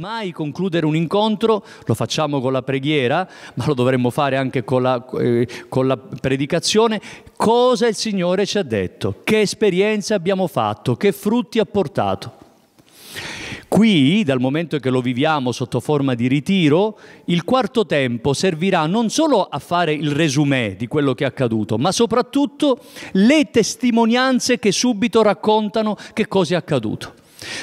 mai concludere un incontro, lo facciamo con la preghiera, ma lo dovremmo fare anche con la, eh, con la, predicazione, cosa il Signore ci ha detto, che esperienze abbiamo fatto, che frutti ha portato. Qui, dal momento che lo viviamo sotto forma di ritiro, il quarto tempo servirà non solo a fare il resumé di quello che è accaduto, ma soprattutto le testimonianze che subito raccontano che cosa è accaduto.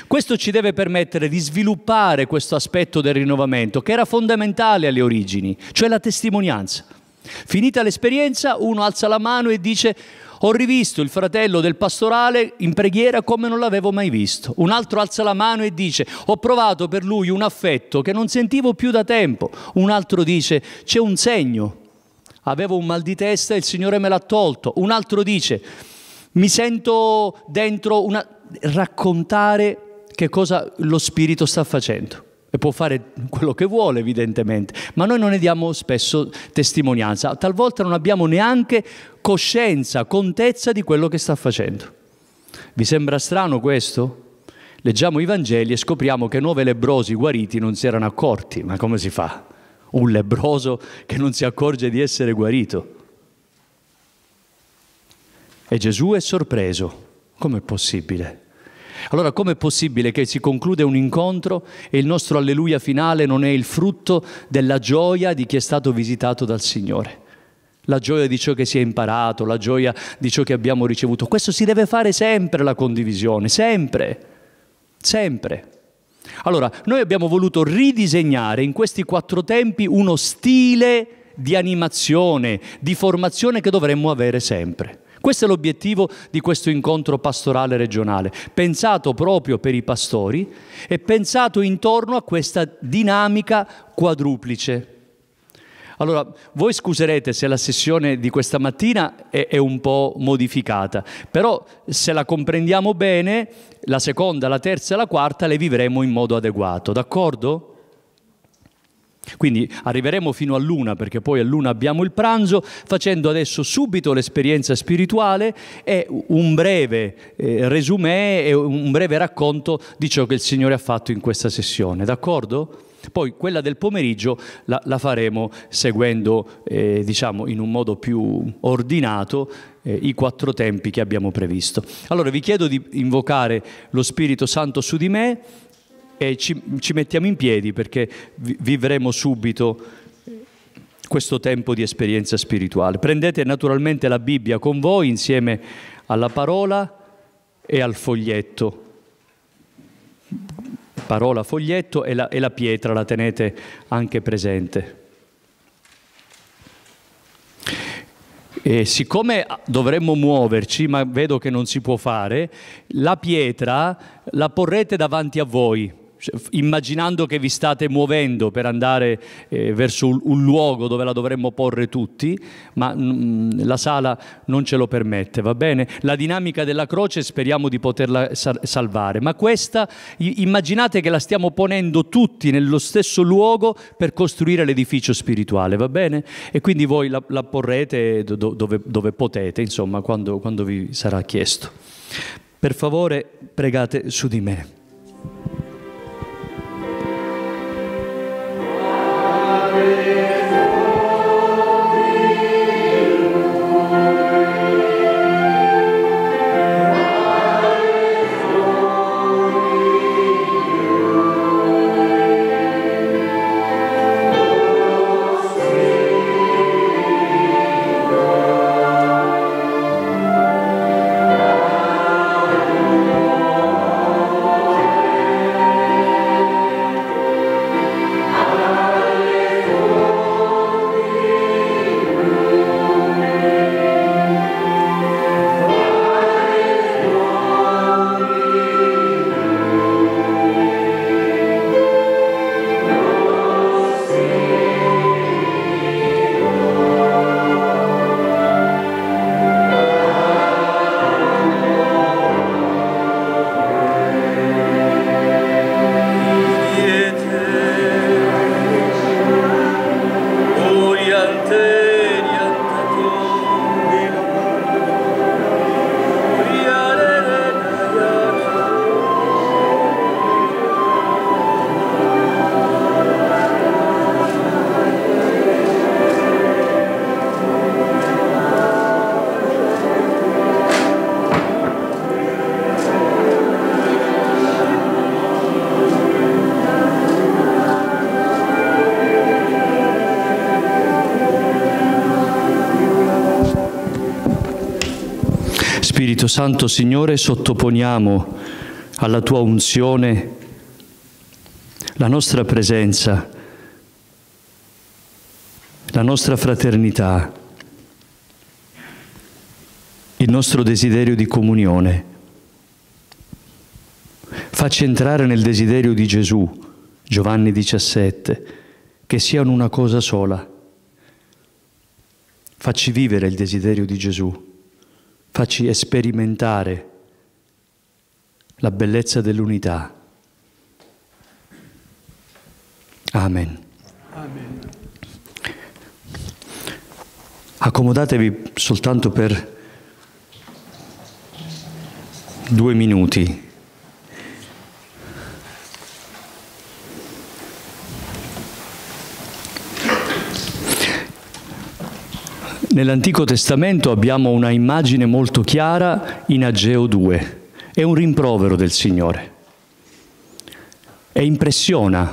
Questo ci deve permettere di sviluppare questo aspetto del rinnovamento che era fondamentale alle origini, cioè la testimonianza. Finita l'esperienza, uno alza la mano e dice ho rivisto il fratello del pastorale in preghiera come non l'avevo mai visto. Un altro alza la mano e dice ho provato per lui un affetto che non sentivo più da tempo. Un altro dice c'è un segno, avevo un mal di testa e il Signore me l'ha tolto. Un altro dice mi sento dentro una raccontare che cosa lo Spirito sta facendo. E può fare quello che vuole, evidentemente, ma noi non ne diamo spesso testimonianza. Talvolta non abbiamo neanche coscienza, contezza di quello che sta facendo. Vi sembra strano questo? Leggiamo i Vangeli e scopriamo che nove lebrosi guariti non si erano accorti. Ma come si fa? Un lebroso che non si accorge di essere guarito. E Gesù è sorpreso. come è possibile? Allora com'è possibile che si conclude un incontro e il nostro alleluia finale non è il frutto della gioia di chi è stato visitato dal Signore? La gioia di ciò che si è imparato, la gioia di ciò che abbiamo ricevuto. Questo si deve fare sempre la condivisione, sempre, sempre. Allora, noi abbiamo voluto ridisegnare in questi quattro tempi uno stile di animazione, di formazione che dovremmo avere sempre. Questo è l'obiettivo di questo incontro pastorale regionale, pensato proprio per i pastori e pensato intorno a questa dinamica quadruplice. Allora, voi scuserete se la sessione di questa mattina è, è, un po' modificata, però se la comprendiamo bene, la seconda, la terza e la quarta le vivremo in modo adeguato, d'accordo? Quindi arriveremo fino a luna, perché poi a luna abbiamo il pranzo, facendo adesso subito l'esperienza spirituale e un breve eh, resumé e un breve racconto di ciò che il Signore ha fatto in questa sessione, d'accordo? Poi quella del pomeriggio la, la faremo seguendo, eh, diciamo, in un modo più ordinato eh, i quattro tempi che abbiamo previsto. Allora vi chiedo di invocare lo Spirito Santo su di me e ci, ci mettiamo in piedi perché vivremo subito questo tempo di esperienza spirituale. Prendete naturalmente la Bibbia con voi insieme alla parola e al foglietto. Parola, foglietto e la, e la pietra la tenete anche presente. E siccome dovremmo muoverci, ma vedo che non si può fare, la pietra la porrete davanti a voi cioè, immaginando che vi state muovendo per andare eh, verso un, un, luogo dove la dovremmo porre tutti, ma mh, mm, la sala non ce lo permette, va bene? La dinamica della croce speriamo di poterla sal salvare, ma questa immaginate che la stiamo ponendo tutti nello stesso luogo per costruire l'edificio spirituale, va bene? E quindi voi la, la porrete do dove, dove, potete, insomma, quando, quando vi sarà chiesto. Per favore, pregate su di me. Spirito Santo, Signore, sottoponiamo alla tua unzione la nostra presenza, la nostra fraternità, il nostro desiderio di comunione. Facci entrare nel desiderio di Gesù, Giovanni 17, che siano una cosa sola. Facci vivere il desiderio di Gesù facci sperimentare la bellezza dell'unità. Amen. Amen. Accomodatevi soltanto per due minuti. Nell'Antico Testamento abbiamo una immagine molto chiara in Ageo 2. È un rimprovero del Signore. E impressiona,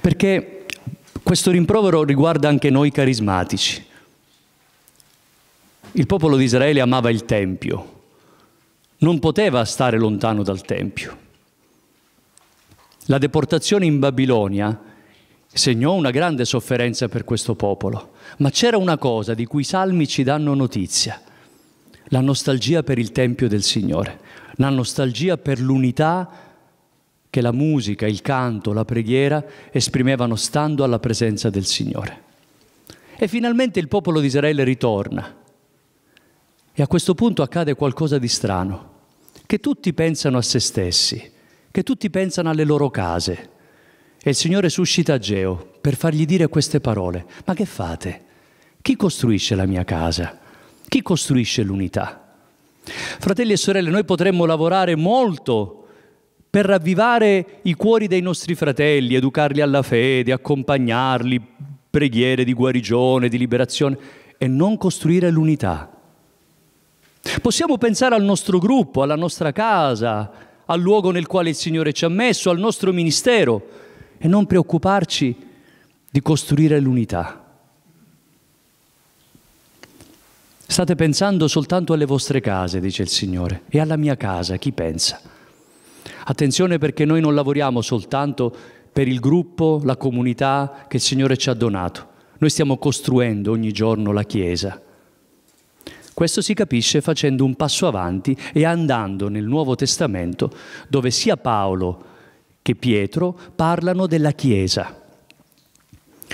perché questo rimprovero riguarda anche noi carismatici. Il popolo di Israele amava il Tempio, non poteva stare lontano dal Tempio. La deportazione in Babilonia segnò una grande sofferenza per questo popolo. Ma c'era una cosa di cui i salmi ci danno notizia, la nostalgia per il Tempio del Signore, la nostalgia per l'unità che la musica, il canto, la preghiera esprimevano stando alla presenza del Signore. E finalmente il popolo di Israele ritorna. E a questo punto accade qualcosa di strano, che tutti pensano a se stessi, che tutti pensano alle loro case, e il Signore suscita Geo per fargli dire queste parole. Ma che fate? Chi costruisce la mia casa? Chi costruisce l'unità? Fratelli e sorelle, noi potremmo lavorare molto per ravvivare i cuori dei nostri fratelli, educarli alla fede, accompagnarli, preghiere di guarigione, di liberazione e non costruire l'unità. Possiamo pensare al nostro gruppo, alla nostra casa, al luogo nel quale il Signore ci ha messo, al nostro ministero, e non preoccuparci di costruire l'unità. State pensando soltanto alle vostre case, dice il Signore, e alla mia casa, chi pensa? Attenzione perché noi non lavoriamo soltanto per il gruppo, la comunità che il Signore ci ha donato. Noi stiamo costruendo ogni giorno la Chiesa. Questo si capisce facendo un passo avanti e andando nel Nuovo Testamento dove sia Paolo che Pietro parlano della Chiesa.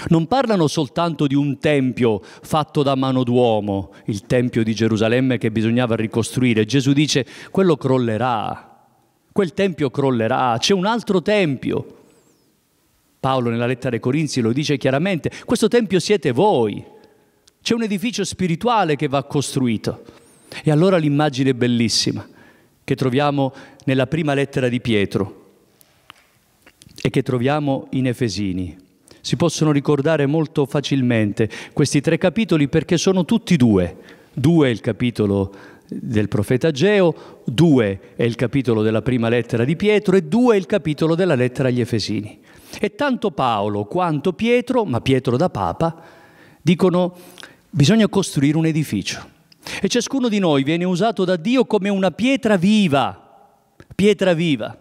Non parlano soltanto di un tempio fatto da mano d'uomo, il tempio di Gerusalemme che bisognava ricostruire. Gesù dice, quello crollerà, quel tempio crollerà, c'è un altro tempio. Paolo nella lettera ai Corinzi lo dice chiaramente, questo tempio siete voi, c'è un edificio spirituale che va costruito. E allora l'immagine bellissima che troviamo nella prima lettera di Pietro, e che troviamo in Efesini. Si possono ricordare molto facilmente questi tre capitoli perché sono tutti due. Due è il capitolo del profeta Geo, due è il capitolo della prima lettera di Pietro e due è il capitolo della lettera agli Efesini. E tanto Paolo quanto Pietro, ma Pietro da Papa, dicono bisogna costruire un edificio. E ciascuno di noi viene usato da Dio come una pietra viva, pietra viva.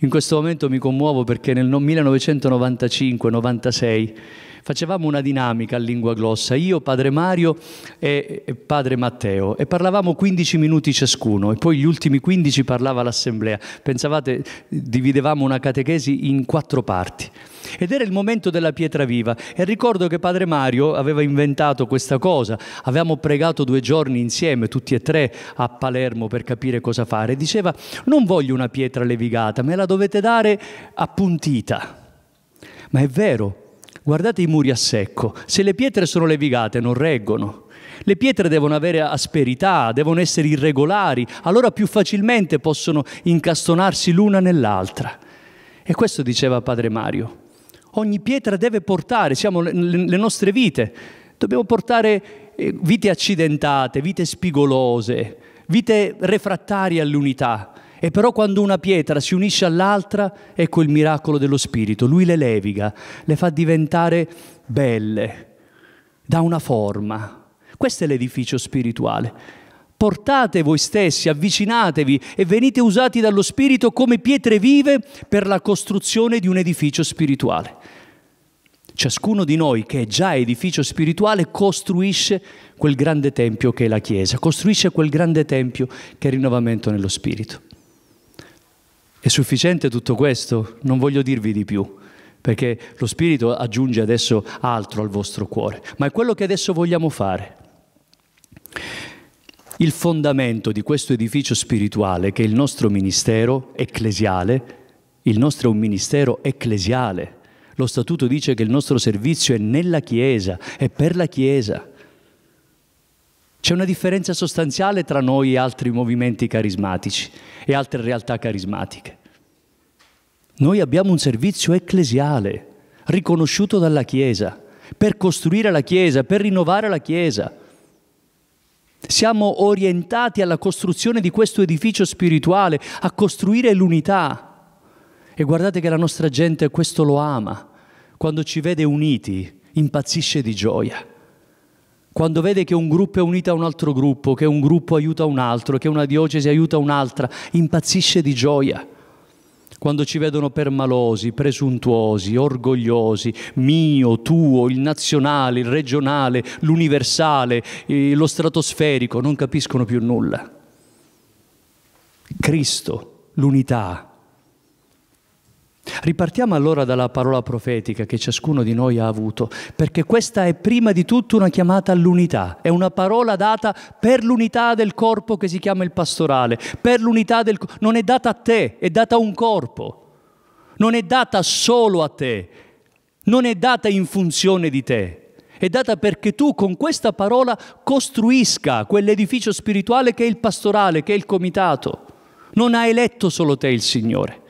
In questo momento mi commuovo perché nel 1995-96 facevamo una dinamica a lingua glossa, io, padre Mario e padre Matteo, e parlavamo 15 minuti ciascuno e poi gli ultimi 15 parlava l'assemblea. Pensavate, dividevamo una catechesi in quattro parti. Ed era il momento della pietra viva e ricordo che padre Mario aveva inventato questa cosa, avevamo pregato due giorni insieme, tutti e tre, a Palermo per capire cosa fare, diceva non voglio una pietra levigata, me la dovete dare appuntita. Ma è vero, Guardate i muri a secco, se le pietre sono levigate non reggono. Le pietre devono avere asperità, devono essere irregolari, allora più facilmente possono incastonarsi l'una nell'altra. E questo diceva padre Mario ogni pietra deve portare, siamo le, nostre vite, dobbiamo portare eh, vite accidentate, vite spigolose, vite refrattarie all'unità. E però quando una pietra si unisce all'altra, ecco il miracolo dello Spirito, lui le leviga, le fa diventare belle, dà una forma. Questo è l'edificio spirituale. Portate voi stessi, avvicinatevi e venite usati dallo Spirito come pietre vive per la costruzione di un edificio spirituale. Ciascuno di noi che è già edificio spirituale costruisce quel grande tempio che è la Chiesa, costruisce quel grande tempio che è il rinnovamento nello Spirito. È sufficiente tutto questo? Non voglio dirvi di più, perché lo Spirito aggiunge adesso altro al vostro cuore, ma è quello che adesso vogliamo fare. Il fondamento di questo edificio spirituale che è il nostro ministero ecclesiale, il nostro è un ministero ecclesiale. Lo statuto dice che il nostro servizio è nella Chiesa, è per la Chiesa. C'è una differenza sostanziale tra noi e altri movimenti carismatici e altre realtà carismatiche. Noi abbiamo un servizio ecclesiale riconosciuto dalla Chiesa per costruire la Chiesa, per rinnovare la Chiesa. Siamo orientati alla costruzione di questo edificio spirituale, a costruire l'unità. E guardate che la nostra gente questo lo ama. Quando ci vede uniti, impazzisce di gioia. Quando vede che un gruppo è unito a un altro gruppo, che un gruppo aiuta un altro, che una diocesi aiuta un'altra, impazzisce di gioia quando ci vedono permalosi, presuntuosi, orgogliosi, mio, tuo, il nazionale, il regionale, l'universale, eh, lo stratosferico, non capiscono più nulla. Cristo, l'unità, Ripartiamo allora dalla parola profetica che ciascuno di noi ha avuto, perché questa è prima di tutto una chiamata all'unità, è una parola data per l'unità del corpo che si chiama il pastorale, per l'unità del non è data a te, è data a un corpo. Non è data solo a te, non è data in funzione di te. È data perché tu con questa parola costruisca quell'edificio spirituale che è il pastorale, che è il comitato. Non ha eletto solo te il Signore.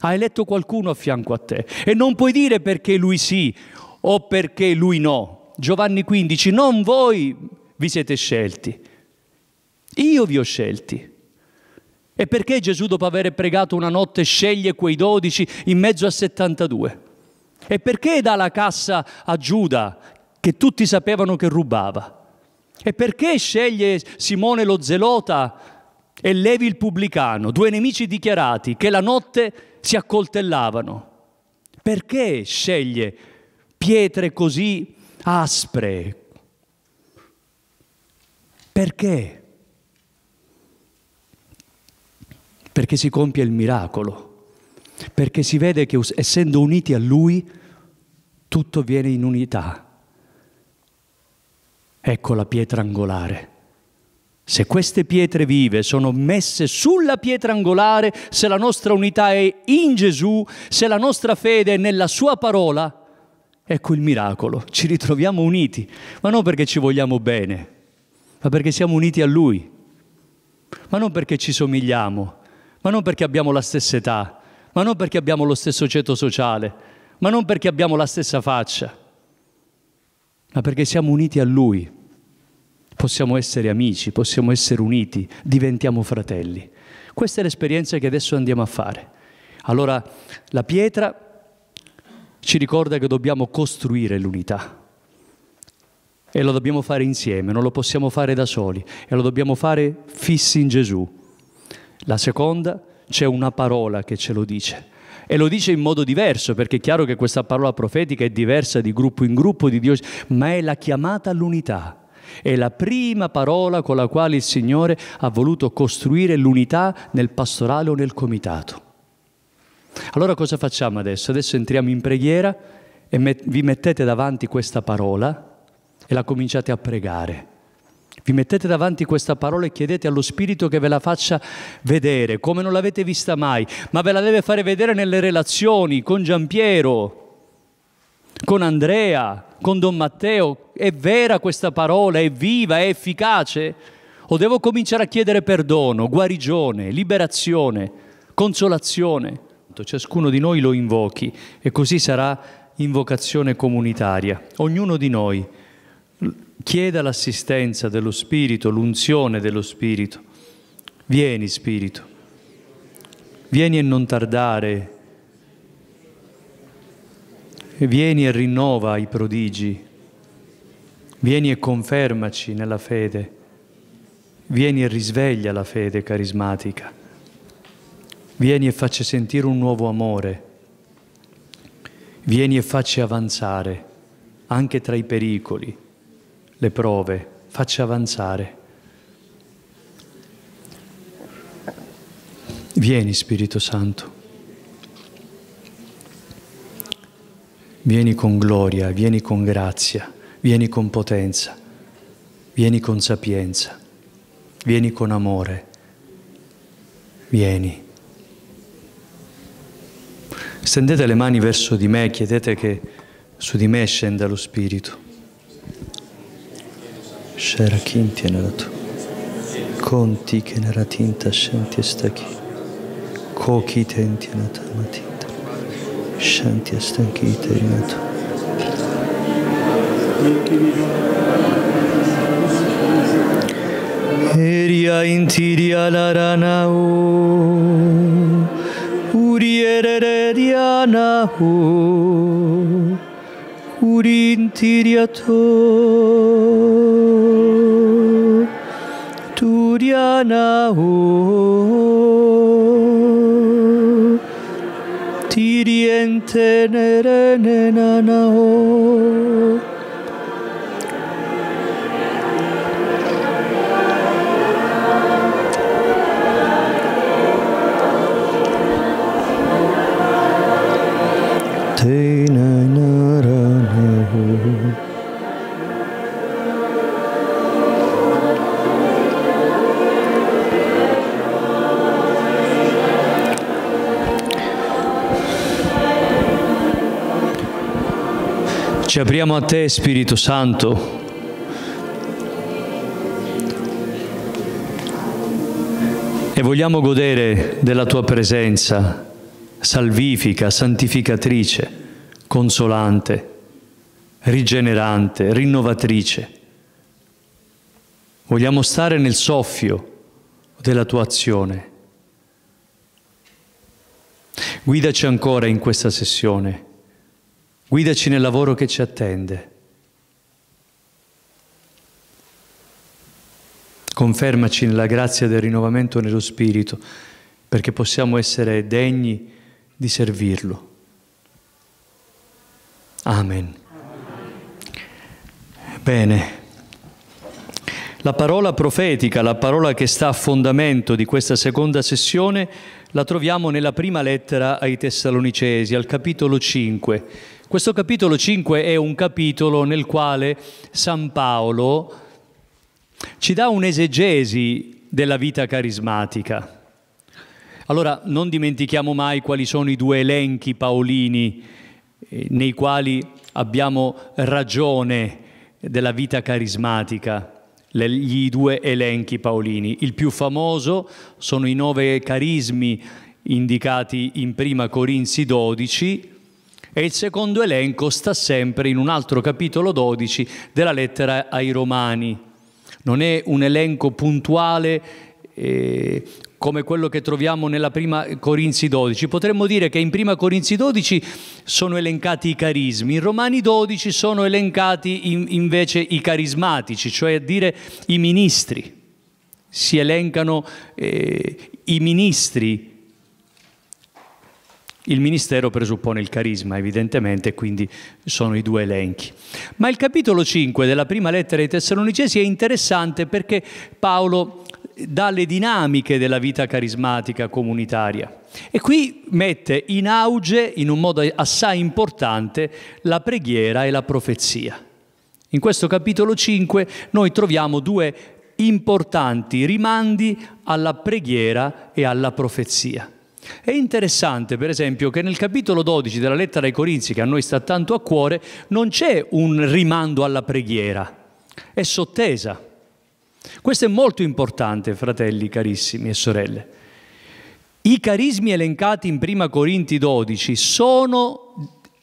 Ha eletto qualcuno a fianco a te e non puoi dire perché lui sì o perché lui no. Giovanni 15, non voi vi siete scelti, io vi ho scelti. E perché Gesù, dopo aver pregato una notte, sceglie quei dodici in mezzo a 72? E perché dà la cassa a Giuda, che tutti sapevano che rubava? E perché sceglie Simone lo Zelota e Levi il pubblicano, due nemici dichiarati, che la notte si accoltellavano. Perché sceglie pietre così aspre? Perché? Perché si compie il miracolo, perché si vede che essendo uniti a Lui tutto viene in unità. Ecco la pietra angolare. Se queste pietre vive sono messe sulla pietra angolare, se la nostra unità è in Gesù, se la nostra fede è nella sua parola, ecco il miracolo, ci ritroviamo uniti, ma non perché ci vogliamo bene, ma perché siamo uniti a Lui, ma non perché ci somigliamo, ma non perché abbiamo la stessa età, ma non perché abbiamo lo stesso ceto sociale, ma non perché abbiamo la stessa faccia, ma perché siamo uniti a Lui possiamo essere amici, possiamo essere uniti, diventiamo fratelli. Questa è l'esperienza che adesso andiamo a fare. Allora la pietra ci ricorda che dobbiamo costruire l'unità e lo dobbiamo fare insieme, non lo possiamo fare da soli e lo dobbiamo fare fissi in Gesù. La seconda c'è una parola che ce lo dice e lo dice in modo diverso perché è chiaro che questa parola profetica è diversa di gruppo in gruppo, di Dio, ma è la chiamata all'unità. È la prima parola con la quale il Signore ha voluto costruire l'unità nel pastorale o nel comitato. Allora cosa facciamo adesso? Adesso entriamo in preghiera e met vi mettete davanti questa parola e la cominciate a pregare. Vi mettete davanti questa parola e chiedete allo Spirito che ve la faccia vedere, come non l'avete vista mai, ma ve la deve fare vedere nelle relazioni con Giampiero, con Andrea, con Don Matteo, è vera questa parola, è viva, è efficace? O devo cominciare a chiedere perdono, guarigione, liberazione, consolazione? Ciascuno di noi lo invochi e così sarà invocazione comunitaria. Ognuno di noi chieda l'assistenza dello Spirito, l'unzione dello Spirito. Vieni Spirito, vieni e non tardare, vieni e rinnova i prodigi, vieni e confermaci nella fede, vieni e risveglia la fede carismatica, vieni e facci sentire un nuovo amore, vieni e facci avanzare anche tra i pericoli, le prove, facci avanzare. Vieni Spirito Santo. Vieni con gloria, vieni con grazia, vieni con potenza, vieni con sapienza, vieni con amore, vieni. Stendete le mani verso di me, chiedete che su di me scenda lo Spirito. Sherakin conti che neratinta scenti stachi, koki tenti natamati shanti e stanchite rinato. Eria intiria laranau, uriereredianau, urintiriato, turianau, tenenenenanao. Tina. Ci apriamo a te, Spirito Santo. E vogliamo godere della tua presenza salvifica, santificatrice, consolante, rigenerante, rinnovatrice. Vogliamo stare nel soffio della tua azione. Guidaci ancora in questa sessione. Guidaci nel lavoro che ci attende. Confermaci nella grazia del rinnovamento nello Spirito, perché possiamo essere degni di servirlo. Amen. Bene. La parola profetica, la parola che sta a fondamento di questa seconda sessione, la troviamo nella prima lettera ai Tessalonicesi, al capitolo 5 questo capitolo 5 è un capitolo nel quale San Paolo ci dà un'esegesi della vita carismatica. Allora non dimentichiamo mai quali sono i due elenchi paolini eh, nei quali abbiamo ragione della vita carismatica gli due elenchi paolini. Il più famoso sono i nove carismi indicati in Prima Corinzi 12, e il secondo elenco sta sempre in un altro capitolo 12 della lettera ai Romani. Non è un elenco puntuale eh, come quello che troviamo nella prima Corinzi 12. Potremmo dire che in prima Corinzi 12 sono elencati i carismi, in Romani 12 sono elencati in, invece i carismatici, cioè a dire i ministri. Si elencano eh, i ministri il ministero presuppone il carisma, evidentemente, quindi sono i due elenchi. Ma il capitolo 5 della prima lettera ai Tessalonicesi è interessante perché Paolo dà le dinamiche della vita carismatica comunitaria. E qui mette in auge, in un modo assai importante, la preghiera e la profezia. In questo capitolo 5 noi troviamo due importanti rimandi alla preghiera e alla profezia. È interessante, per esempio, che nel capitolo 12 della lettera ai Corinzi, che a noi sta tanto a cuore, non c'è un rimando alla preghiera, è sottesa. Questo è molto importante, fratelli carissimi e sorelle. I carismi elencati in 1 Corinti 12 sono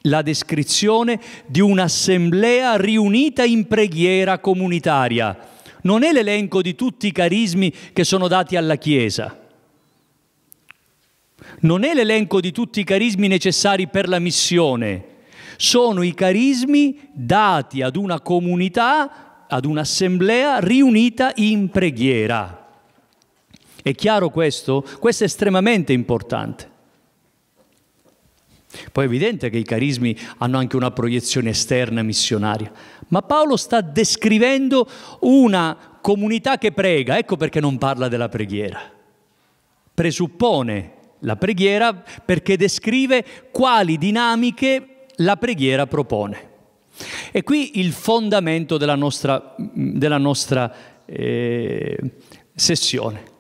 la descrizione di un'assemblea riunita in preghiera comunitaria. Non è l'elenco di tutti i carismi che sono dati alla Chiesa non è l'elenco di tutti i carismi necessari per la missione, sono i carismi dati ad una comunità, ad un'assemblea riunita in preghiera. È chiaro questo? Questo è estremamente importante. Poi è evidente che i carismi hanno anche una proiezione esterna missionaria, ma Paolo sta descrivendo una comunità che prega, ecco perché non parla della preghiera. Presuppone la preghiera perché descrive quali dinamiche la preghiera propone. E qui il fondamento della nostra, della nostra eh, sessione.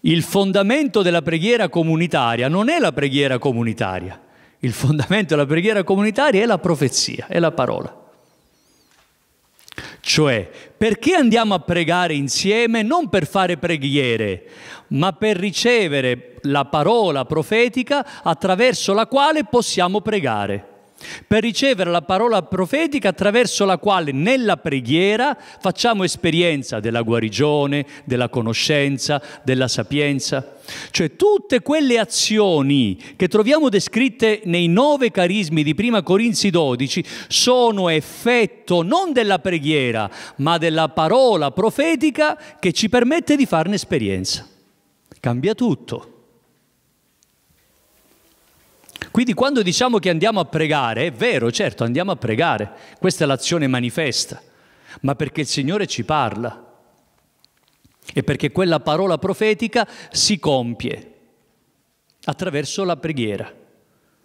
Il fondamento della preghiera comunitaria non è la preghiera comunitaria, il fondamento della preghiera comunitaria è la profezia, è la parola. Cioè, perché andiamo a pregare insieme non per fare preghiere, ma per ricevere la parola profetica attraverso la quale possiamo pregare per ricevere la parola profetica attraverso la quale nella preghiera facciamo esperienza della guarigione, della conoscenza, della sapienza. Cioè tutte quelle azioni che troviamo descritte nei nove carismi di 1 Corinzi 12 sono effetto non della preghiera, ma della parola profetica che ci permette di farne esperienza. Cambia tutto. Quindi quando diciamo che andiamo a pregare, è vero, certo, andiamo a pregare, questa è l'azione manifesta, ma perché il Signore ci parla e perché quella parola profetica si compie attraverso la preghiera.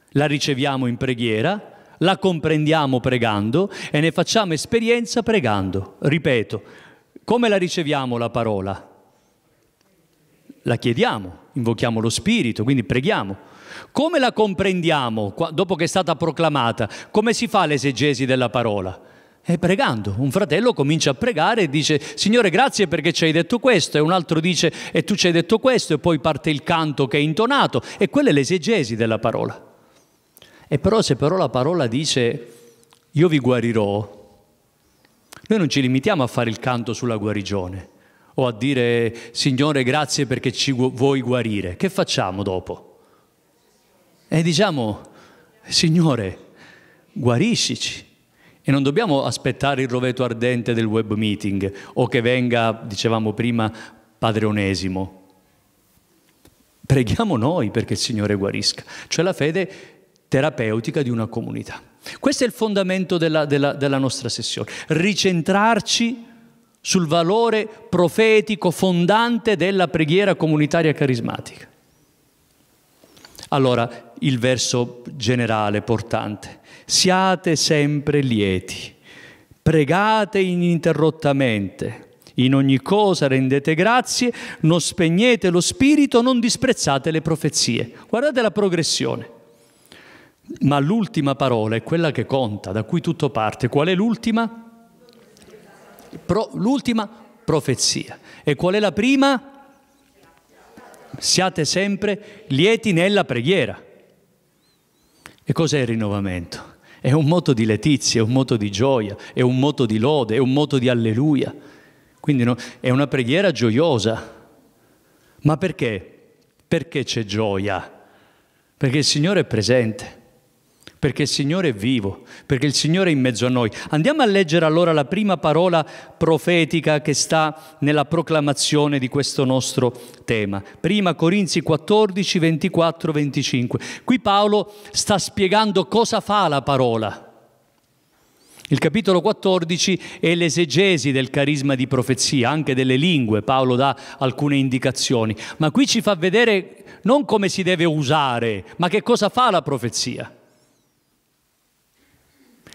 La riceviamo in preghiera, la comprendiamo pregando e ne facciamo esperienza pregando. Ripeto, come la riceviamo la parola? La chiediamo, invochiamo lo Spirito, quindi preghiamo. Come la comprendiamo dopo che è stata proclamata? Come si fa l'esegesi della parola? E pregando, un fratello comincia a pregare e dice Signore grazie perché ci hai detto questo e un altro dice e tu ci hai detto questo e poi parte il canto che è intonato e quella è l'esegesi della parola. E però se però la parola dice io vi guarirò, noi non ci limitiamo a fare il canto sulla guarigione o a dire Signore grazie perché ci vuoi guarire. Che facciamo dopo? e diciamo, Signore, guariscici. E non dobbiamo aspettare il roveto ardente del web meeting o che venga, dicevamo prima, Padre Onesimo. Preghiamo noi perché il Signore guarisca, cioè la fede terapeutica di una comunità. Questo è il fondamento della, della, della nostra sessione, ricentrarci sul valore profetico fondante della preghiera comunitaria carismatica. Allora, il verso generale portante. Siate sempre lieti, pregate ininterrottamente, in ogni cosa rendete grazie, non spegnete lo spirito, non disprezzate le profezie. Guardate la progressione. Ma l'ultima parola è quella che conta, da cui tutto parte. Qual è l'ultima? Pro, l'ultima profezia. E qual è la prima? siate sempre lieti nella preghiera. E cos'è il rinnovamento? È un moto di letizia, è un moto di gioia, è un moto di lode, è un moto di alleluia. Quindi no, è una preghiera gioiosa. Ma perché? Perché c'è gioia? Perché il Signore è presente perché il Signore è vivo, perché il Signore è in mezzo a noi. Andiamo a leggere allora la prima parola profetica che sta nella proclamazione di questo nostro tema. Prima Corinzi 14, 24, 25. Qui Paolo sta spiegando cosa fa la parola. Il capitolo 14 è l'esegesi del carisma di profezia, anche delle lingue, Paolo dà alcune indicazioni, ma qui ci fa vedere non come si deve usare, ma che cosa fa la profezia.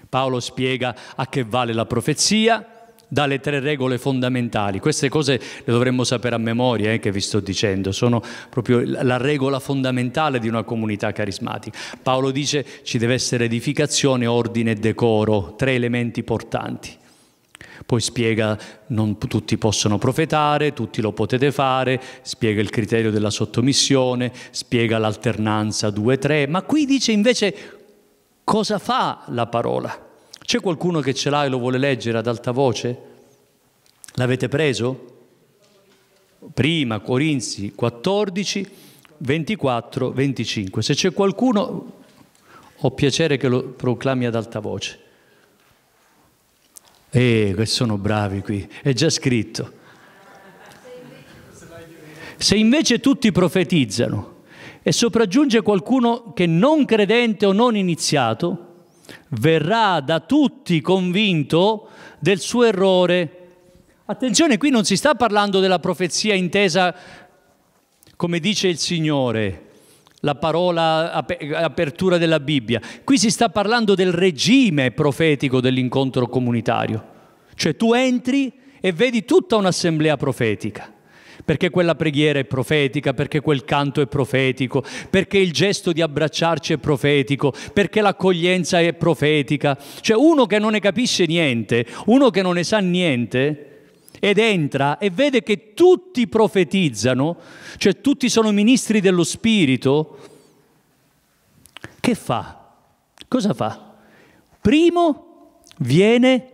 Paolo spiega a che vale la profezia, dà le tre regole fondamentali. Queste cose le dovremmo sapere a memoria, eh, che vi sto dicendo, sono proprio la regola fondamentale di una comunità carismatica. Paolo dice ci deve essere edificazione, ordine e decoro, tre elementi portanti. Poi spiega non tutti possono profetare, tutti lo potete fare, spiega il criterio della sottomissione, spiega l'alternanza 2-3, ma qui dice invece Cosa fa la parola? C'è qualcuno che ce l'ha e lo vuole leggere ad alta voce? L'avete preso? Prima Corinzi 14, 24, 25. Se c'è qualcuno, ho piacere che lo proclami ad alta voce. Eh, che sono bravi qui, è già scritto. Se invece tutti profetizzano, e sopraggiunge qualcuno che non credente o non iniziato, verrà da tutti convinto del suo errore. Attenzione, qui non si sta parlando della profezia intesa come dice il Signore, la parola ap apertura della Bibbia. Qui si sta parlando del regime profetico dell'incontro comunitario. Cioè tu entri e vedi tutta un'assemblea profetica perché quella preghiera è profetica, perché quel canto è profetico, perché il gesto di abbracciarci è profetico, perché l'accoglienza è profetica. Cioè uno che non ne capisce niente, uno che non ne sa niente, ed entra e vede che tutti profetizzano, cioè tutti sono ministri dello Spirito, che fa? Cosa fa? Primo viene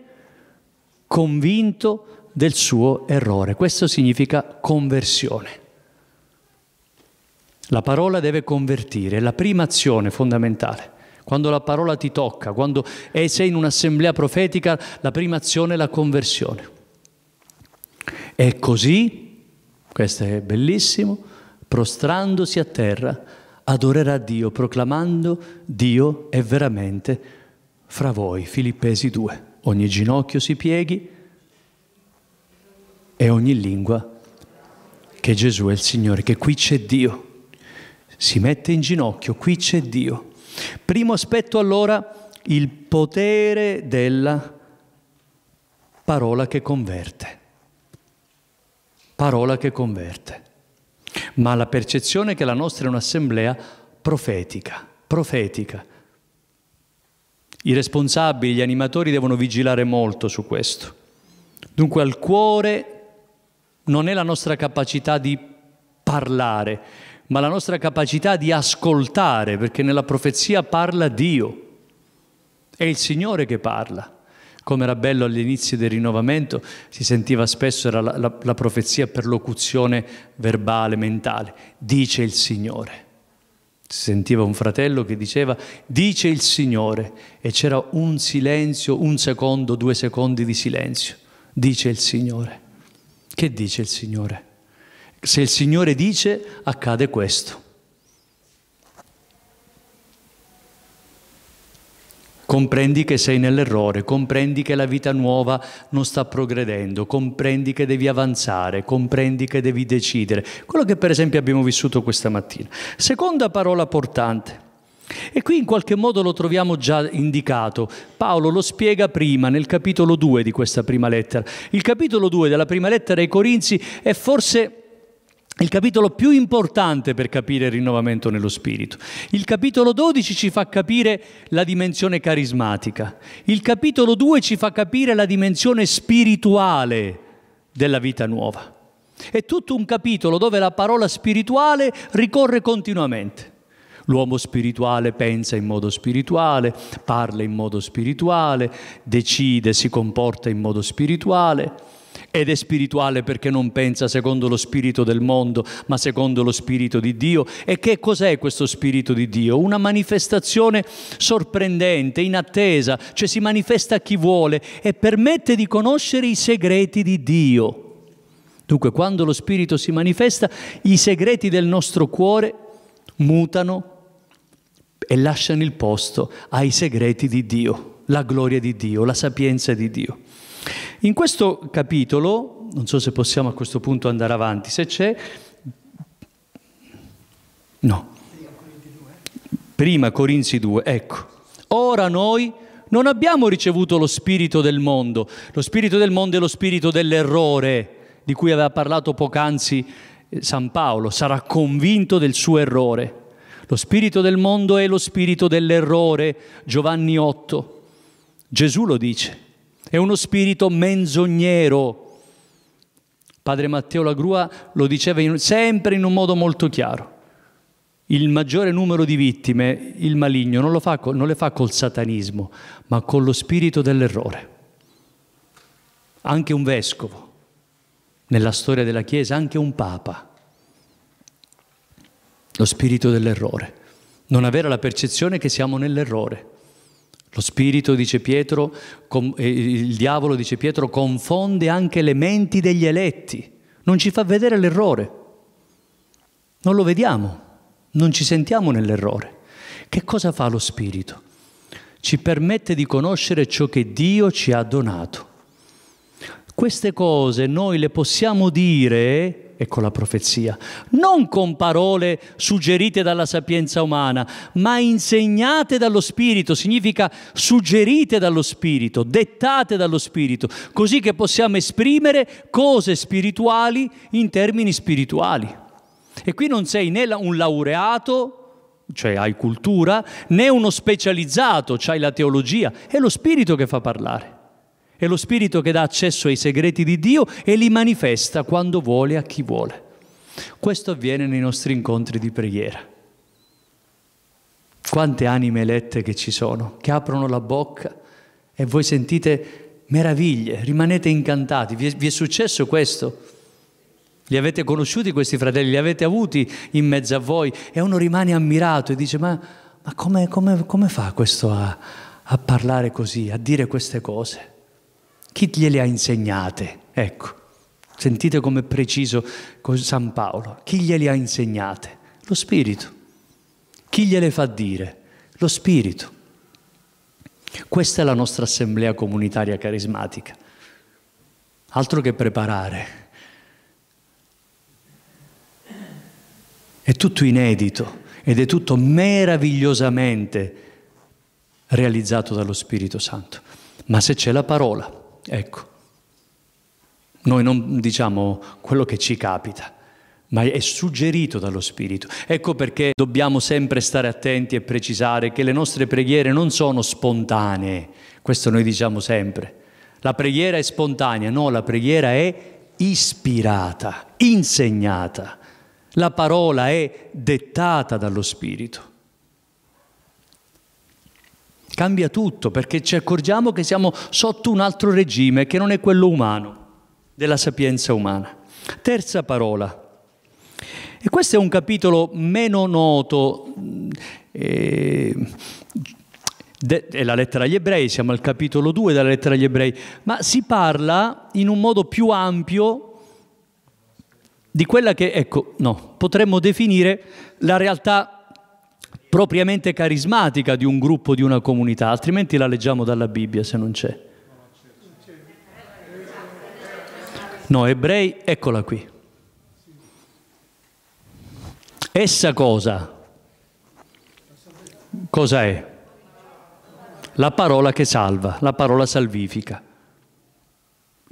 convinto del suo errore. Questo significa conversione. La parola deve convertire, è la prima azione fondamentale. Quando la parola ti tocca, quando eh, sei in un'assemblea profetica, la prima azione è la conversione. E così, questo è bellissimo, prostrandosi a terra, adorerà Dio, proclamando Dio è veramente fra voi. Filippesi 2. Ogni ginocchio si pieghi e ogni lingua che Gesù è il Signore, che qui c'è Dio. Si mette in ginocchio, qui c'è Dio. Primo aspetto allora, il potere della parola che converte. Parola che converte. Ma la percezione che la nostra è un'assemblea profetica, profetica. I responsabili, gli animatori devono vigilare molto su questo. Dunque al cuore non è la nostra capacità di parlare, ma la nostra capacità di ascoltare, perché nella profezia parla Dio, è il Signore che parla. Come era bello all'inizio del rinnovamento, si sentiva spesso la, la, la profezia per locuzione verbale, mentale. Dice il Signore. Si sentiva un fratello che diceva, dice il Signore, e c'era un silenzio, un secondo, due secondi di silenzio. Dice il Signore. Che dice il Signore? Se il Signore dice, accade questo. Comprendi che sei nell'errore, comprendi che la vita nuova non sta progredendo, comprendi che devi avanzare, comprendi che devi decidere. Quello che per esempio abbiamo vissuto questa mattina. Seconda parola portante e qui in qualche modo lo troviamo già indicato. Paolo lo spiega prima nel capitolo 2 di questa prima lettera. Il capitolo 2 della prima lettera ai Corinzi è forse il capitolo più importante per capire il rinnovamento nello spirito. Il capitolo 12 ci fa capire la dimensione carismatica. Il capitolo 2 ci fa capire la dimensione spirituale della vita nuova. È tutto un capitolo dove la parola spirituale ricorre continuamente. L'uomo spirituale pensa in modo spirituale, parla in modo spirituale, decide, si comporta in modo spirituale ed è spirituale perché non pensa secondo lo spirito del mondo, ma secondo lo spirito di Dio. E che cos'è questo spirito di Dio? Una manifestazione sorprendente, inattesa, cioè si manifesta a chi vuole e permette di conoscere i segreti di Dio. Dunque, quando lo spirito si manifesta, i segreti del nostro cuore mutano, e lasciano il posto ai segreti di Dio, la gloria di Dio, la sapienza di Dio. In questo capitolo, non so se possiamo a questo punto andare avanti, se c'è... No. Prima Corinzi 2, ecco. Ora noi non abbiamo ricevuto lo spirito del mondo. Lo spirito del mondo è lo spirito dell'errore di cui aveva parlato poc'anzi eh, San Paolo. Sarà convinto del suo errore. Lo spirito del mondo è lo spirito dell'errore, Giovanni 8. Gesù lo dice. È uno spirito menzognero. Padre Matteo Lagrua lo diceva in, sempre in un modo molto chiaro. Il maggiore numero di vittime, il maligno, non, fa, non le fa col satanismo, ma con lo spirito dell'errore. Anche un vescovo, nella storia della Chiesa, anche un papa lo spirito dell'errore, non avere la percezione che siamo nell'errore. Lo spirito, dice Pietro, com, eh, il diavolo, dice Pietro, confonde anche le menti degli eletti, non ci fa vedere l'errore, non lo vediamo, non ci sentiamo nell'errore. Che cosa fa lo spirito? Ci permette di conoscere ciò che Dio ci ha donato. Queste cose noi le possiamo dire e con la profezia, non con parole suggerite dalla sapienza umana, ma insegnate dallo Spirito, significa suggerite dallo Spirito, dettate dallo Spirito, così che possiamo esprimere cose spirituali in termini spirituali. E qui non sei né un laureato, cioè hai cultura, né uno specializzato, cioè hai la teologia, è lo Spirito che fa parlare. È lo Spirito che dà accesso ai segreti di Dio e li manifesta quando vuole a chi vuole. Questo avviene nei nostri incontri di preghiera. Quante anime elette che ci sono, che aprono la bocca e voi sentite meraviglie, rimanete incantati. Vi è, vi è successo questo? Li avete conosciuti questi fratelli, li avete avuti in mezzo a voi e uno rimane ammirato e dice ma, ma come, come, come fa questo a, a parlare così, a dire queste cose? Chi gliele ha insegnate? Ecco, sentite come è preciso con San Paolo. Chi gliele ha insegnate? Lo Spirito. Chi gliele fa dire? Lo Spirito. Questa è la nostra assemblea comunitaria carismatica. Altro che preparare. È tutto inedito ed è tutto meravigliosamente realizzato dallo Spirito Santo. Ma se c'è la parola, Ecco, noi non diciamo quello che ci capita, ma è suggerito dallo Spirito. Ecco perché dobbiamo sempre stare attenti e precisare che le nostre preghiere non sono spontanee, questo noi diciamo sempre. La preghiera è spontanea, no, la preghiera è ispirata, insegnata. La parola è dettata dallo Spirito cambia tutto perché ci accorgiamo che siamo sotto un altro regime che non è quello umano, della sapienza umana. Terza parola. E questo è un capitolo meno noto. Eh, è la lettera agli ebrei, siamo al capitolo 2 della lettera agli ebrei, ma si parla in un modo più ampio di quella che, ecco, no, potremmo definire la realtà propriamente carismatica di un gruppo, di una comunità, altrimenti la leggiamo dalla Bibbia se non c'è. No, ebrei, eccola qui. Essa cosa? Cosa è? La parola che salva, la parola salvifica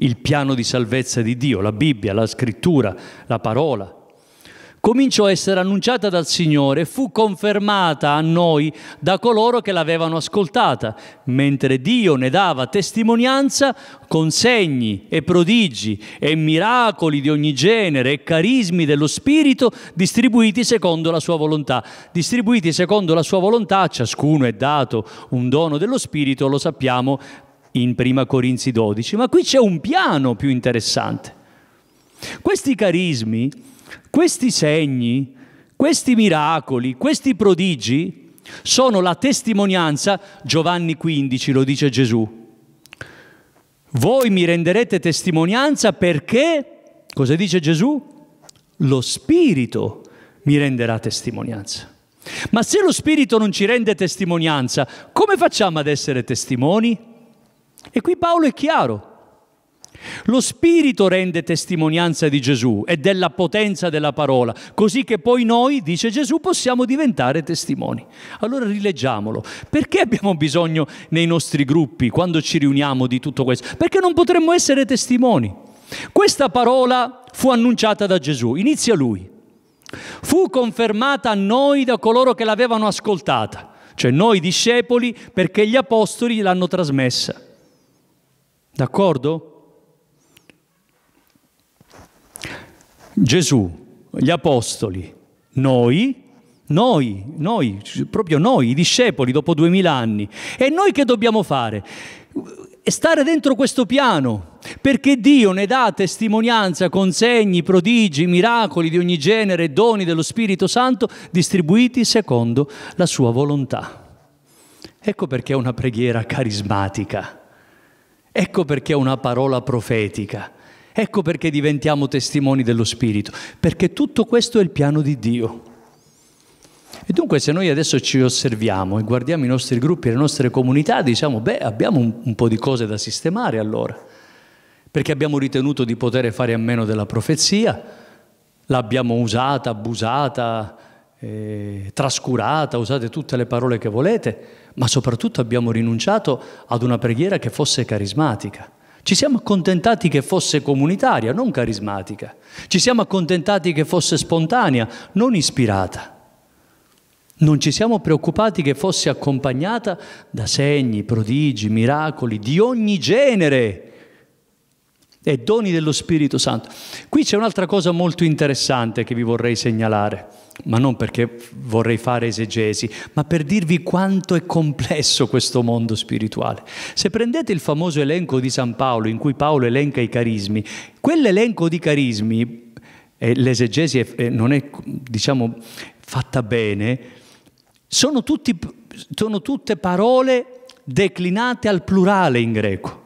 il piano di salvezza di Dio, la Bibbia, la scrittura, la parola cominciò a essere annunciata dal Signore e fu confermata a noi da coloro che l'avevano ascoltata, mentre Dio ne dava testimonianza con segni e prodigi e miracoli di ogni genere e carismi dello Spirito distribuiti secondo la sua volontà. Distribuiti secondo la sua volontà, a ciascuno è dato un dono dello Spirito, lo sappiamo in 1 Corinzi 12, ma qui c'è un piano più interessante. Questi carismi questi segni, questi miracoli, questi prodigi sono la testimonianza, Giovanni 15 lo dice Gesù. Voi mi renderete testimonianza perché, cosa dice Gesù? Lo Spirito mi renderà testimonianza. Ma se lo Spirito non ci rende testimonianza, come facciamo ad essere testimoni? E qui Paolo è chiaro. Lo Spirito rende testimonianza di Gesù e della potenza della parola, così che poi noi, dice Gesù, possiamo diventare testimoni. Allora rileggiamolo. Perché abbiamo bisogno nei nostri gruppi, quando ci riuniamo, di tutto questo? Perché non potremmo essere testimoni. Questa parola fu annunciata da Gesù, inizia lui. Fu confermata a noi da coloro che l'avevano ascoltata, cioè noi discepoli, perché gli apostoli l'hanno trasmessa. D'accordo? Gesù, gli apostoli, noi, noi, noi, proprio noi, i discepoli dopo duemila anni. E noi che dobbiamo fare? Stare dentro questo piano, perché Dio ne dà testimonianza con segni, prodigi, miracoli di ogni genere, doni dello Spirito Santo distribuiti secondo la sua volontà. Ecco perché è una preghiera carismatica, ecco perché è una parola profetica Ecco perché diventiamo testimoni dello Spirito, perché tutto questo è il piano di Dio. E dunque se noi adesso ci osserviamo e guardiamo i nostri gruppi e le nostre comunità, diciamo, beh, abbiamo un, un po' di cose da sistemare allora, perché abbiamo ritenuto di poter fare a meno della profezia, l'abbiamo usata, abusata, eh, trascurata, usate tutte le parole che volete, ma soprattutto abbiamo rinunciato ad una preghiera che fosse carismatica ci siamo accontentati che fosse comunitaria, non carismatica. Ci siamo accontentati che fosse spontanea, non ispirata. Non ci siamo preoccupati che fosse accompagnata da segni, prodigi, miracoli di ogni genere e doni dello Spirito Santo. Qui c'è un'altra cosa molto interessante che vi vorrei segnalare, ma non perché vorrei fare esegesi, ma per dirvi quanto è complesso questo mondo spirituale. Se prendete il famoso elenco di San Paolo in cui Paolo elenca i carismi, quell'elenco di carismi, e l'esegesi è, non è diciamo, fatta bene, sono, tutti, sono tutte parole declinate al plurale in greco.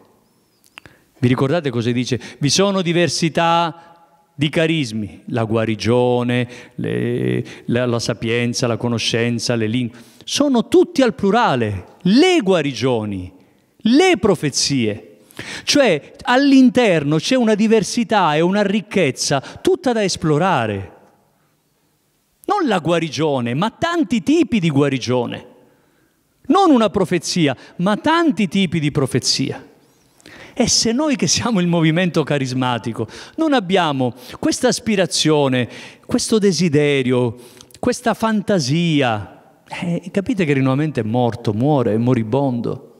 Vi ricordate cosa dice? Vi sono diversità di carismi, la guarigione, le, la, la sapienza, la conoscenza, le lingue. Sono tutti al plurale, le guarigioni, le profezie. Cioè all'interno c'è una diversità e una ricchezza tutta da esplorare. Non la guarigione, ma tanti tipi di guarigione. Non una profezia, ma tanti tipi di profezia. E se noi che siamo il movimento carismatico non abbiamo questa aspirazione, questo desiderio, questa fantasia, eh, capite che il rinnovamento è morto, muore, è moribondo.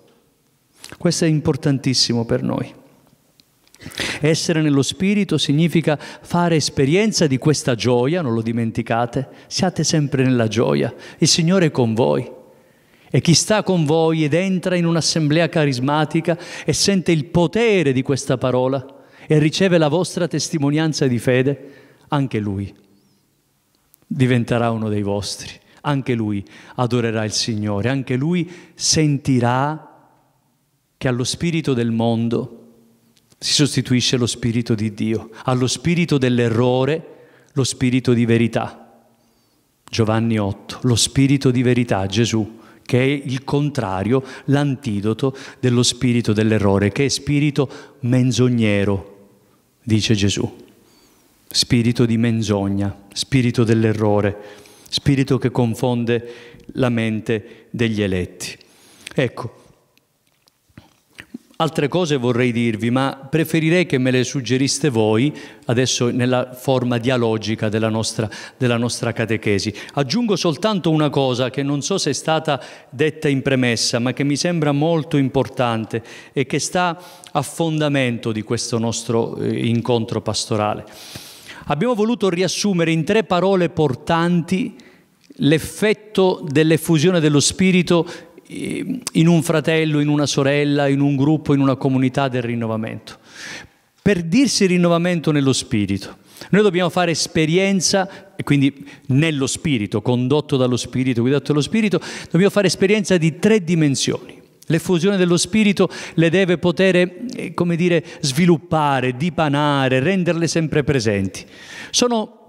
Questo è importantissimo per noi. Essere nello Spirito significa fare esperienza di questa gioia, non lo dimenticate, siate sempre nella gioia, il Signore è con voi e chi sta con voi ed entra in un'assemblea carismatica e sente il potere di questa parola e riceve la vostra testimonianza di fede, anche lui diventerà uno dei vostri, anche lui adorerà il Signore, anche lui sentirà che allo spirito del mondo si sostituisce lo spirito di Dio, allo spirito dell'errore lo spirito di verità. Giovanni 8, lo spirito di verità, Gesù che è il contrario, l'antidoto dello spirito dell'errore, che è spirito menzognero, dice Gesù. Spirito di menzogna, spirito dell'errore, spirito che confonde la mente degli eletti. Ecco, Altre cose vorrei dirvi, ma preferirei che me le suggeriste voi adesso nella forma dialogica della nostra, della nostra, catechesi. Aggiungo soltanto una cosa che non so se è stata detta in premessa, ma che mi sembra molto importante e che sta a fondamento di questo nostro eh, incontro pastorale. Abbiamo voluto riassumere in tre parole portanti l'effetto dell'effusione dello Spirito Ehm, in un fratello, in una sorella, in un gruppo, in una comunità del rinnovamento. Per dirsi rinnovamento nello spirito. Noi dobbiamo fare esperienza, e quindi nello spirito, condotto dallo spirito, guidato dallo spirito, dobbiamo fare esperienza di tre dimensioni. L'effusione dello Spirito le deve poter, eh, come dire, sviluppare, dipanare, renderle sempre presenti. Sono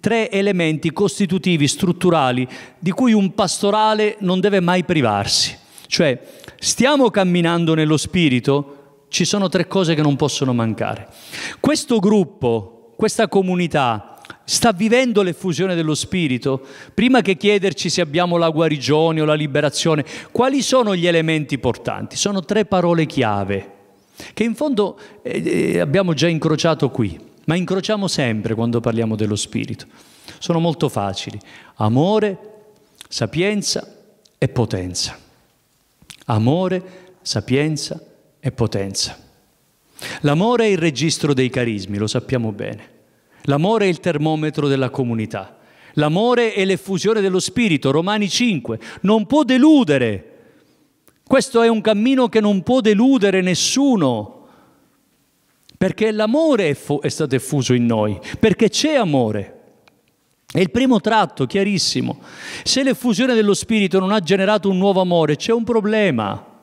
tre elementi costitutivi, strutturali, di cui un pastorale non deve mai privarsi. Cioè, stiamo camminando nello Spirito, ci sono tre cose che non possono mancare. Questo gruppo, questa comunità, sta vivendo l'effusione dello Spirito? Prima che chiederci se abbiamo la guarigione o la liberazione, quali sono gli elementi portanti? Sono tre parole chiave, che in fondo eh, eh abbiamo già incrociato qui ma incrociamo sempre quando parliamo dello Spirito. Sono molto facili. Amore, sapienza e potenza. Amore, sapienza e potenza. L'amore è il registro dei carismi, lo sappiamo bene. L'amore è il termometro della comunità. L'amore è l'effusione dello Spirito, Romani 5. Non può deludere. Questo è un cammino che non può deludere nessuno perché l'amore è, è stato effuso in noi, perché c'è amore. È il primo tratto, chiarissimo. Se l'effusione dello Spirito non ha generato un nuovo amore, c'è un problema.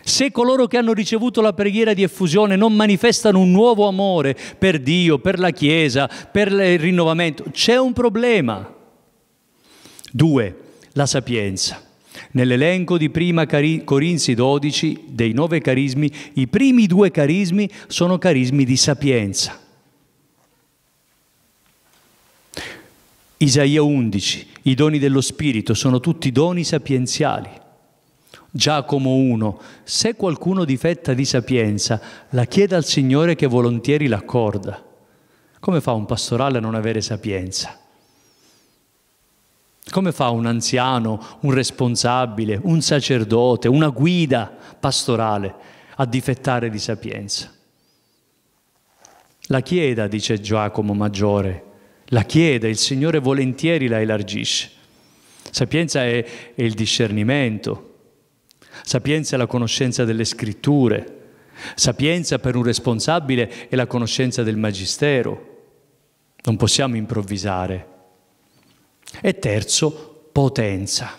Se coloro che hanno ricevuto la preghiera di effusione non manifestano un nuovo amore per Dio, per la Chiesa, per il rinnovamento, c'è un problema. Due, la sapienza. Nell'elenco di prima Cari- Corinzi 12 dei nove carismi, i primi due carismi sono carismi di sapienza. Isaia 11, i doni dello Spirito sono tutti doni sapienziali. Giacomo 1, se qualcuno difetta di sapienza, la chieda al Signore che volontieri l'accorda. Come fa un pastorale a non avere sapienza? Come fa un anziano, un responsabile, un sacerdote, una guida pastorale a difettare di sapienza? La chieda, dice Giacomo Maggiore, la chieda, il Signore volentieri la elargisce. Sapienza è, è il discernimento, sapienza è la conoscenza delle scritture, sapienza per un responsabile è la conoscenza del magistero. Non possiamo improvvisare e terzo, potenza.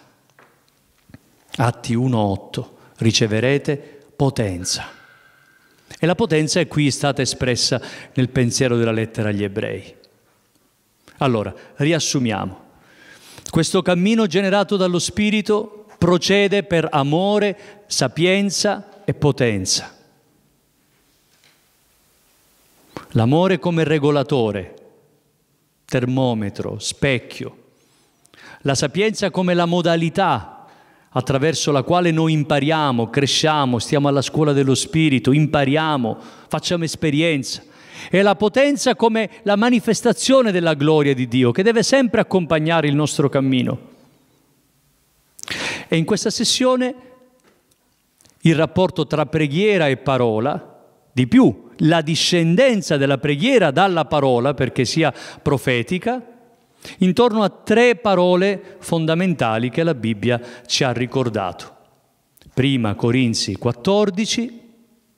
Atti 1.8, riceverete potenza. E la potenza è qui stata espressa nel pensiero della lettera agli ebrei. Allora, riassumiamo. Questo cammino generato dallo Spirito procede per amore, sapienza e potenza. L'amore come regolatore, termometro, specchio, la sapienza come la modalità attraverso la quale noi impariamo, cresciamo, stiamo alla scuola dello spirito, impariamo, facciamo esperienza. E la potenza come la manifestazione della gloria di Dio che deve sempre accompagnare il nostro cammino. E in questa sessione il rapporto tra preghiera e parola, di più la discendenza della preghiera dalla parola perché sia profetica, intorno a tre parole fondamentali che la Bibbia ci ha ricordato. Prima Corinzi 14,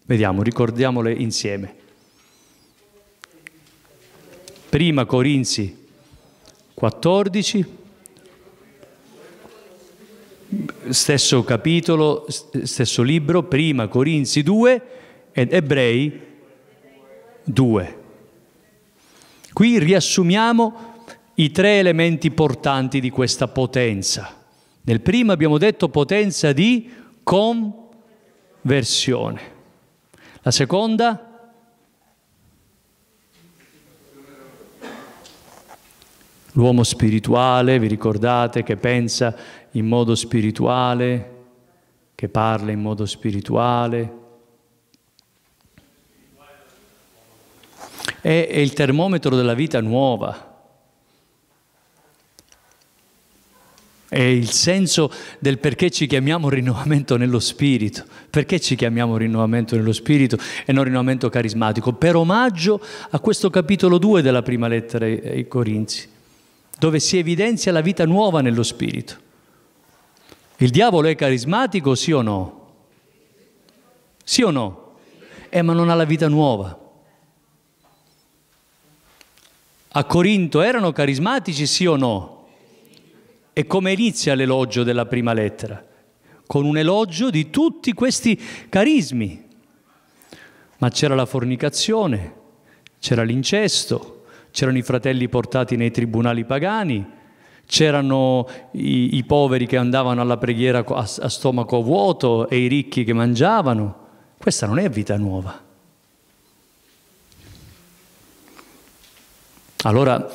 vediamo, ricordiamole insieme. Prima Corinzi 14, stesso capitolo, stesso libro, prima Corinzi 2 ed Ebrei 2. Qui riassumiamo i tre elementi portanti di questa potenza. Nel primo abbiamo detto potenza di conversione. La seconda? L'uomo spirituale, vi ricordate, che pensa in modo spirituale, che parla in modo spirituale. È, il termometro della vita nuova. è il senso del perché ci chiamiamo rinnovamento nello spirito, perché ci chiamiamo rinnovamento nello spirito e non rinnovamento carismatico, per omaggio a questo capitolo 2 della prima lettera ai Corinzi, dove si evidenzia la vita nuova nello spirito. Il diavolo è carismatico, sì o no? Sì o no? Eh, ma non ha la vita nuova. A Corinto erano carismatici, sì o no? E come inizia l'elogio della prima lettera? Con un elogio di tutti questi carismi. Ma c'era la fornicazione, c'era l'incesto, c'erano i fratelli portati nei tribunali pagani, c'erano i, i, poveri che andavano alla preghiera a, a stomaco vuoto e i ricchi che mangiavano. Questa non è vita nuova. Allora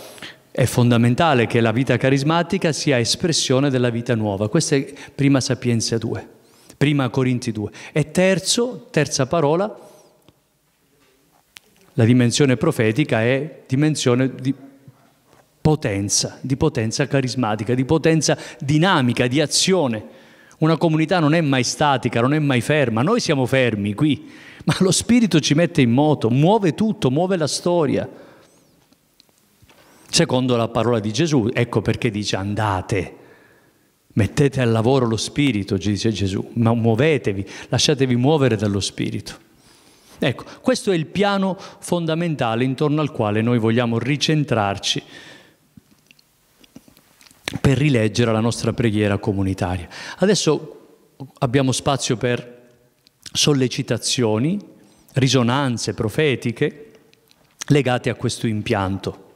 è fondamentale che la vita carismatica sia espressione della vita nuova. Questa è prima Sapienza 2, prima Corinti 2. E terzo, terza parola, la dimensione profetica è dimensione di potenza, di potenza carismatica, di potenza dinamica, di azione. Una comunità non è mai statica, non è mai ferma, noi siamo fermi qui, ma lo Spirito ci mette in moto, muove tutto, muove la storia secondo la parola di Gesù. Ecco perché dice andate, mettete al lavoro lo Spirito, dice Gesù, ma muovetevi, lasciatevi muovere dallo Spirito. Ecco, questo è il piano fondamentale intorno al quale noi vogliamo ricentrarci per rileggere la nostra preghiera comunitaria. Adesso abbiamo spazio per sollecitazioni, risonanze profetiche legate a questo impianto.